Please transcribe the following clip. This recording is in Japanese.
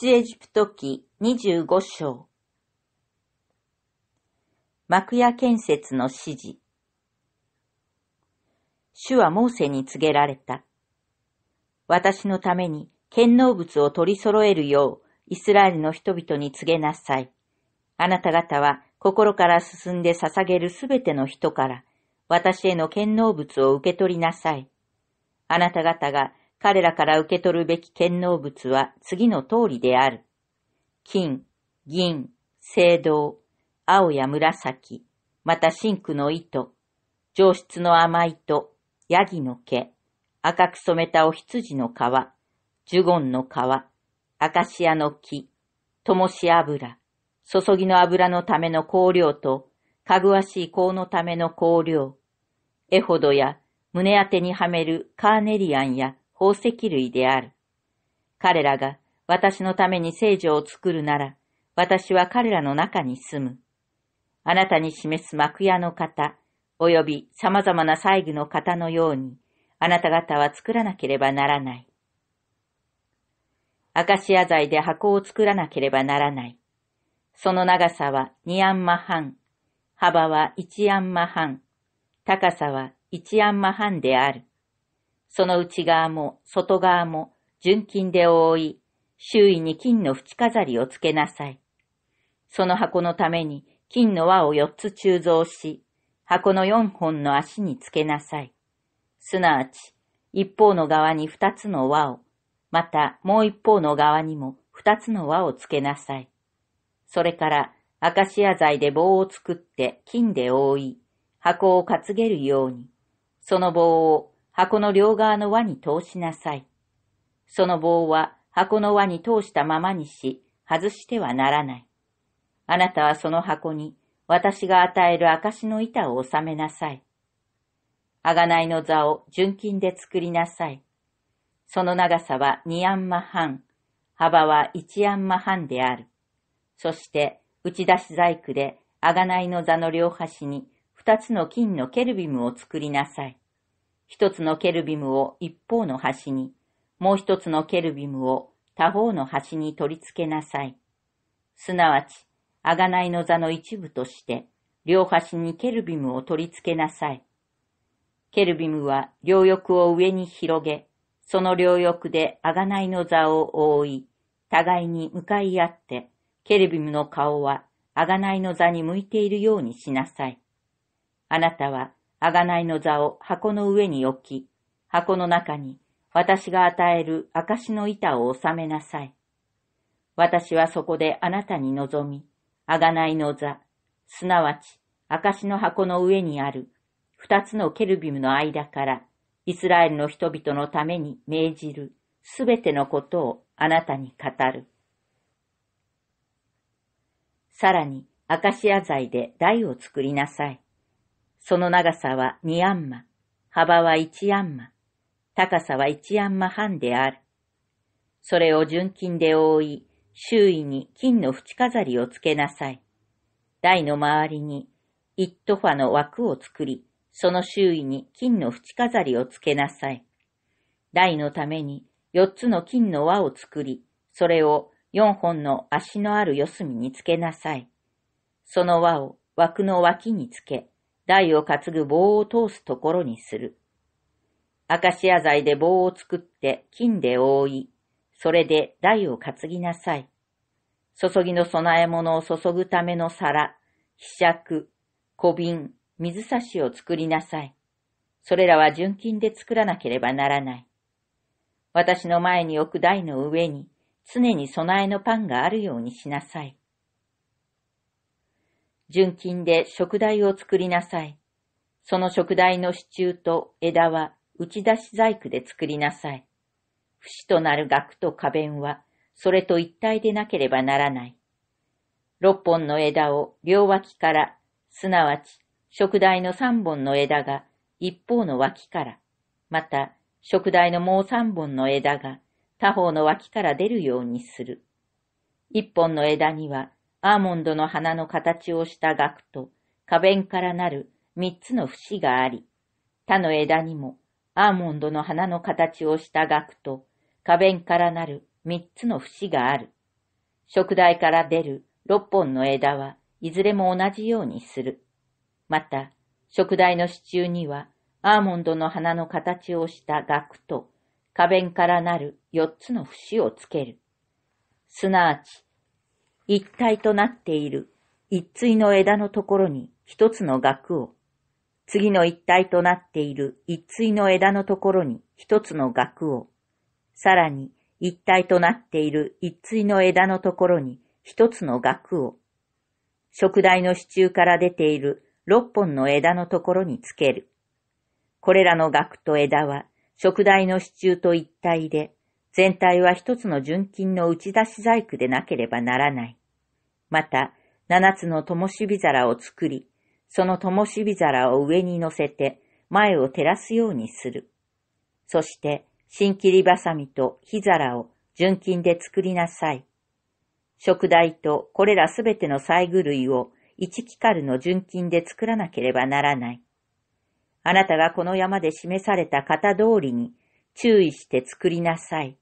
出エジプト記25章幕屋建設の指示主はモーセに告げられた。私のために剣能物を取り揃えるようイスラエルの人々に告げなさい。あなた方は心から進んで捧げるすべての人から私への剣能物を受け取りなさい。あなた方が彼らから受け取るべき権能物は次の通りである。金、銀、青銅、青や紫、また真紅の糸、上質の甘いと、ヤギの毛、赤く染めたお羊の皮、ジュゴンの皮、アカシアの木、ともし油、注ぎの油のための香料と、かぐわしい香のための香料、エホドや胸当てにはめるカーネリアンや宝石類である。彼らが私のために聖女を作るなら、私は彼らの中に住む。あなたに示す幕屋の型、及び様々な細具の方のように、あなた方は作らなければならない。アカシア材で箱を作らなければならない。その長さは2アンマ半、幅は1アンマ半、高さは1アンマ半である。その内側も外側も純金で覆い、周囲に金の縁飾りをつけなさい。その箱のために金の輪を四つ鋳造し、箱の四本の足につけなさい。すなわち、一方の側に二つの輪を、またもう一方の側にも二つの輪をつけなさい。それから、アカシア材で棒を作って金で覆い、箱を担げるように、その棒を箱の両側の輪に通しなさい。その棒は箱の輪に通したままにし、外してはならない。あなたはその箱に私が与える証の板を収めなさい。贖いの座を純金で作りなさい。その長さは2アンマ半、幅は1アンマ半である。そして、打ち出し細工で贖いの座の両端に二つの金のケルビムを作りなさい。一つのケルビムを一方の端に、もう一つのケルビムを他方の端に取り付けなさい。すなわち、贖いの座の一部として、両端にケルビムを取り付けなさい。ケルビムは両翼を上に広げ、その両翼で贖いの座を覆い、互いに向かい合って、ケルビムの顔は贖いの座に向いているようにしなさい。あなたは贖いの座を箱の上に置き、箱の中に私が与える証の板を収めなさい。私はそこであなたに望み、贖いの座、すなわち証の箱の上にある二つのケルビムの間からイスラエルの人々のために命じるすべてのことをあなたに語る。さらに、アカシア材で台を作りなさい。その長さは2アンマ、幅は1アンマ、高さは1アンマ半である。それを純金で覆い、周囲に金の縁飾りをつけなさい。台の周りに一トファの枠を作り、その周囲に金の縁飾りをつけなさい。台のために四つの金の輪を作り、それを四本の足のある四隅につけなさい。その輪を枠の脇につけ、台を担ぐ棒を通すところにする。アカシア材で棒を作って金で覆い、それで台を担ぎなさい。注ぎの供え物を注ぐための皿、ひしゃく、小瓶、水差しを作りなさい。それらは純金で作らなければならない。私の前に置く台の上に常に備えのパンがあるようにしなさい。純金で食台を作りなさい。その食台の支柱と枝は打ち出し細工で作りなさい。節となる額と花弁は、それと一体でなければならない。六本の枝を両脇から、すなわち、食台の三本の枝が一方の脇から、また、食台のもう三本の枝が他方の脇から出るようにする。一本の枝にはアーモンドの花の形をした額と、花弁からなる三つの節があり、他の枝にも、アーモンドの花の形をした額と、花弁からなる三つの節がある。食台から出る六本の枝はいずれも同じようにする。また、食台の支柱には、アーモンドの花の形をした額と、花弁からなる四つの節をつける。すなわち、一体となっている一対の枝のところに一つの額を、次の一体となっている一対の枝のところに一つの額を、さらに一体となっている一対の枝のところに一つの額を、食台の支柱から出ている六本の枝のところにつける。これらの額と枝は、食台の支柱と一体で、全体は一つの純金の打ち出し細工でなければならない。また、七つの灯火皿を作り、その灯火皿を上に乗せて、前を照らすようにする。そして、新切りばさみと火皿を純金で作りなさい。食材とこれらすべての細具類を一キカルの純金で作らなければならない。あなたがこの山で示された型通りに注意して作りなさい。